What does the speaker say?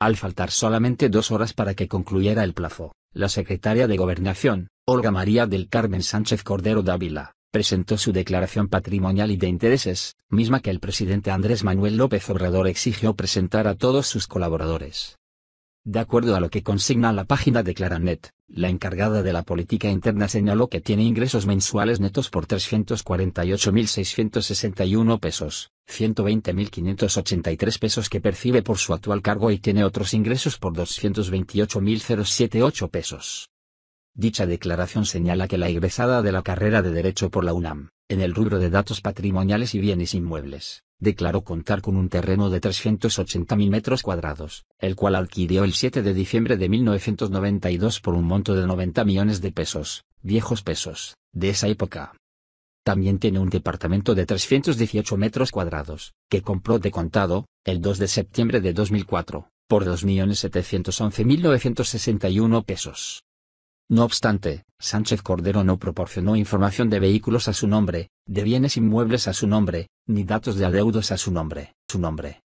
Al faltar solamente dos horas para que concluyera el plazo, la secretaria de Gobernación, Olga María del Carmen Sánchez Cordero Dávila, presentó su declaración patrimonial y de intereses, misma que el presidente Andrés Manuel López Obrador exigió presentar a todos sus colaboradores. De acuerdo a lo que consigna la página de Claranet, la encargada de la política interna señaló que tiene ingresos mensuales netos por 348.661 pesos, 120.583 pesos que percibe por su actual cargo y tiene otros ingresos por 228.078 pesos. Dicha declaración señala que la egresada de la carrera de Derecho por la UNAM, en el rubro de datos patrimoniales y bienes inmuebles, declaró contar con un terreno de 380.000 metros cuadrados, el cual adquirió el 7 de diciembre de 1992 por un monto de 90 millones de pesos, viejos pesos, de esa época. También tiene un departamento de 318 metros cuadrados, que compró de contado, el 2 de septiembre de 2004, por 2.711.961 pesos. No obstante, Sánchez Cordero no proporcionó información de vehículos a su nombre, de bienes inmuebles a su nombre, ni datos de adeudos a su nombre. Su nombre